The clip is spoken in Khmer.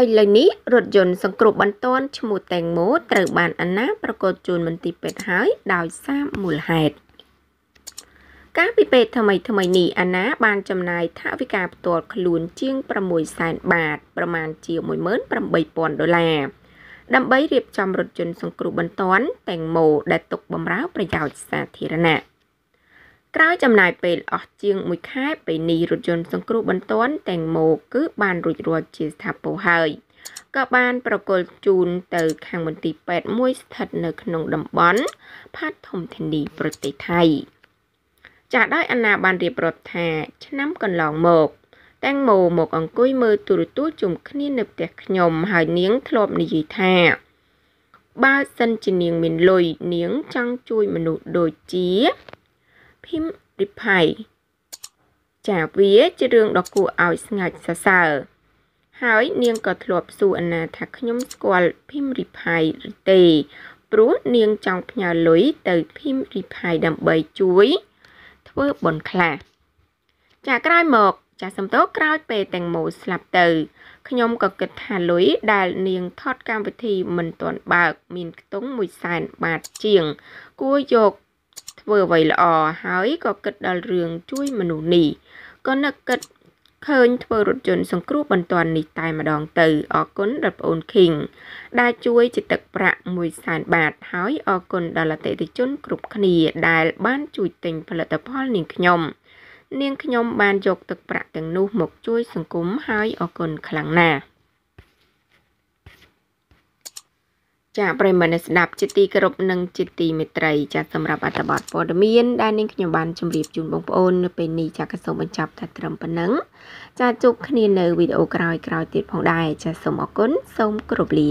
ឥឡូវនេះរថយន្តសង្គ្រោះបន្ទាន់ឈ្មោះតេងម៉ូត្រូវបានអាណាប្រកាសជូនមន្ទីរពេទ្យហើយដោយសារមូលហេតុកាលពីពេលថ្មីថ្មីនេះអាណា បានចំណាយថវិកាផ្ទាល់ខ្លួនជាង6សែនបាតប្រមាណជា18000ដុល្លារដើម្បីរៀបចំរថយន្តសង្គ្រោះបន្ទាន់តេងម៉ូដែលទុកបម្រើប្រយោជន៍សាធារណៈក្រោយចំណាយពេលអស់ជាង1ខែពេលនេះរថយន្តសង្គ្រោះបន្ទាន់ទាំងមកគឺបានរួចរាល់ជាស្ថាពរហើយក៏បានប្រគល់ជូនទៅខាងមន្ទីរពេទ្យមួយស្ថិតនៅក្នុងតំបន់ផាត់ធំធានីប្រទេសថៃចាដោយអាណាបានរៀបរាប់ថាឆ្នាំកន្លងមកតាំងម៉ូមកអង្គុយមើលទូរទស្សន៍ជុំគ្នានៅផ្ទះខ្ញុំហើយនាងធ្លាប់និយាយថាបើសិនជានាងមានលុយនាងចង់ជួយមនុស្សដូចជាភិមរិភ័យចាវាជារឿងដ៏គួរឲ្យស្ងើចសរសើរហើយនាងក៏ធ្លាប់សួរអាណាថាខ្ញុំស្គាល់ភិមរិភ័យឬទេព្រោះនាងចង់ផ្ញើលុយទៅភិមរិភ័យដើម្បីជួយធ្វើបុណ្យខ្លះចាក្រោយមក ចាសំទោក្រោយពេលទាំងមូលស្លាប់ទៅខ្ញុំក៏គិតថាលុយដែលនាង ថតកម្មវិធីមិនទាន់បើក មានខ្ទង់1សែនបាតជាង គួរយកធ្វើអ្វីល្អហើយក៏គិតដល់រឿងជួយមនុស្សនេះក៏នឹកគិតឃើញ ធ្វើរថយន្តសង្គ្រោះបន្ទាន់នេះតែម្ដងទៅអរគុណដល់ប្អូន King ដែលជួយជាទឹកប្រាក់1សែនបាត ហើយអរគុណដល់អតិថិជន គ្រប់គ្នាដែលបានជួយទិញផលិតផល នាងខ្ញុំ នាងខ្ញុំបានយកទឹកប្រាក់ទាំងនោះមកជួយសង្គមហើយអរគុណខ្លាំងណាស់ចាប្រិមនស្ដាប់ជាទីគោរពនិងជាទីមេត្រីចាសម្រាប់អត្ថបទព័ត៌មានដែលនាងខ្ញុំបានជម្រាបជូនបងប្អូននៅពេលនេះចាក៏សូមបញ្ចប់តែត្រឹមប៉ុណ្ណឹងចាជួបគ្នានៅវីដេអូក្រោយៗទៀតផងដែរចាសូមអរគុណសូមគោរពលា